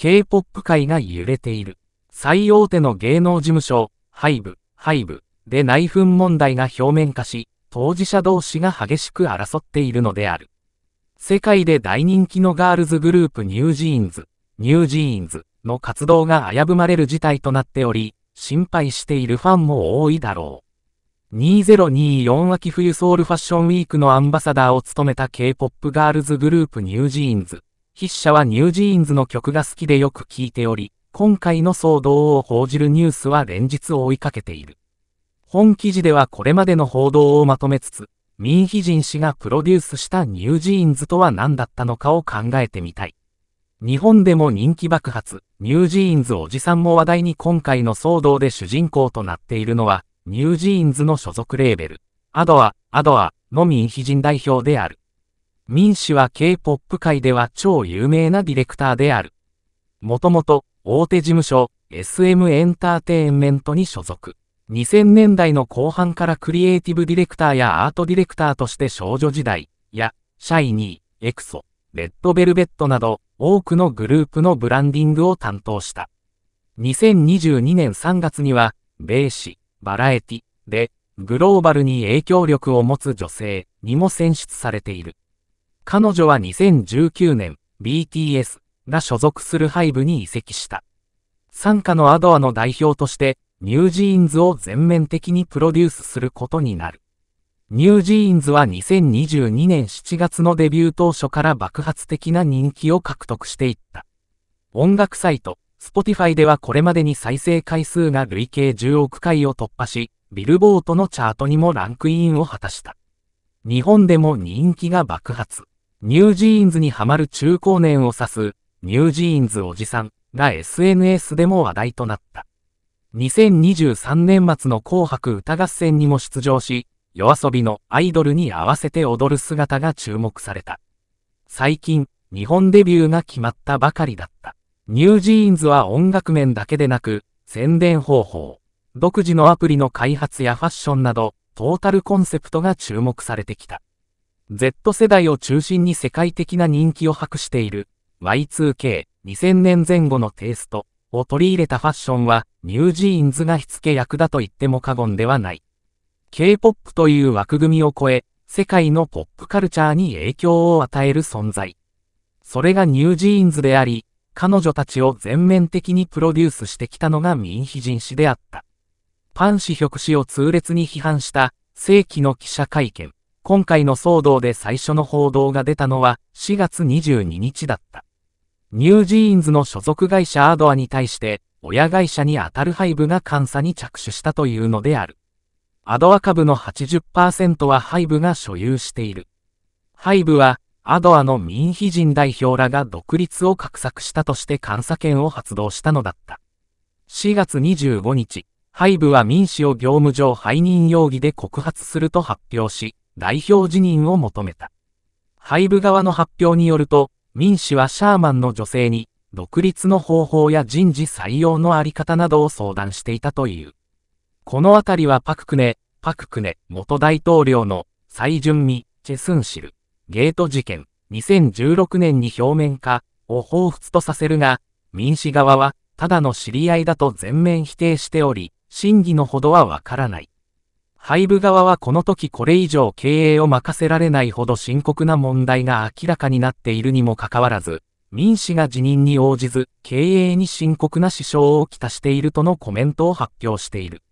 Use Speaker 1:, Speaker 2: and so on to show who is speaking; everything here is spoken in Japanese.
Speaker 1: K-POP 界が揺れている。最大手の芸能事務所、ハイブ、ハイブで内紛問題が表面化し、当事者同士が激しく争っているのである。世界で大人気のガールズグループニュージーンズ、ニュージーンズの活動が危ぶまれる事態となっており、心配しているファンも多いだろう。2024秋冬ソウルファッションウィークのアンバサダーを務めた K-POP ガールズグループニュージーンズ筆者はニュージーンズの曲が好きでよく聴いており、今回の騒動を報じるニュースは連日追いかけている。本記事ではこれまでの報道をまとめつつ、ミンヒジン氏がプロデュースしたニュージーンズとは何だったのかを考えてみたい。日本でも人気爆発、ニュージーンズおじさんも話題に今回の騒動で主人公となっているのは、ニュージーンズの所属レーベル、アドア、アドアのミンヒジン代表である。民氏は K-POP 界では超有名なディレクターである。もともと、大手事務所、SM エンターテインメントに所属。2000年代の後半からクリエイティブディレクターやアートディレクターとして少女時代、や、シャイニー、エクソ、レッドベルベットなど、多くのグループのブランディングを担当した。2022年3月には、米紙、バラエティ、で、グローバルに影響力を持つ女性にも選出されている。彼女は2019年、BTS が所属するハイブに移籍した。傘下のアドアの代表として、ニュージーンズを全面的にプロデュースすることになる。ニュージーンズは2022年7月のデビュー当初から爆発的な人気を獲得していった。音楽サイト、Spotify ではこれまでに再生回数が累計10億回を突破し、ビルボートのチャートにもランクインを果たした。日本でも人気が爆発。ニュージーンズにハマる中高年を指す、ニュージーンズおじさんが SNS でも話題となった。2023年末の紅白歌合戦にも出場し、夜遊びのアイドルに合わせて踊る姿が注目された。最近、日本デビューが決まったばかりだった。ニュージーンズは音楽面だけでなく、宣伝方法、独自のアプリの開発やファッションなど、トータルコンセプトが注目されてきた。Z 世代を中心に世界的な人気を博している Y2K 2000年前後のテイストを取り入れたファッションはニュージーンズが火付け役だと言っても過言ではない。K-POP という枠組みを超え、世界のポップカルチャーに影響を与える存在。それがニュージーンズであり、彼女たちを全面的にプロデュースしてきたのが民非人氏であった。パン氏ヒョク氏を痛烈に批判した世紀の記者会見。今回の騒動で最初の報道が出たのは4月22日だった。ニュージーンズの所属会社アドアに対して、親会社にあたるハイブが監査に着手したというのである。アドア株の80%はハイブが所有している。ハイブは、アドアの民非人代表らが独立を画策したとして監査権を発動したのだった。4月25日、ハイブは民主を業務上背任容疑で告発すると発表し、代表辞任を求めた。イ部側の発表によると、民氏はシャーマンの女性に、独立の方法や人事採用のあり方などを相談していたという。このあたりはパククネ、パククネ元大統領の最順味、チェスンシル、ゲート事件、2016年に表面化を彷彿とさせるが、民主側はただの知り合いだと全面否定しており、真偽のほどはわからない。外部側はこの時これ以上経営を任せられないほど深刻な問題が明らかになっているにもかかわらず、民氏が辞任に応じず、経営に深刻な支障をきたしているとのコメントを発表している。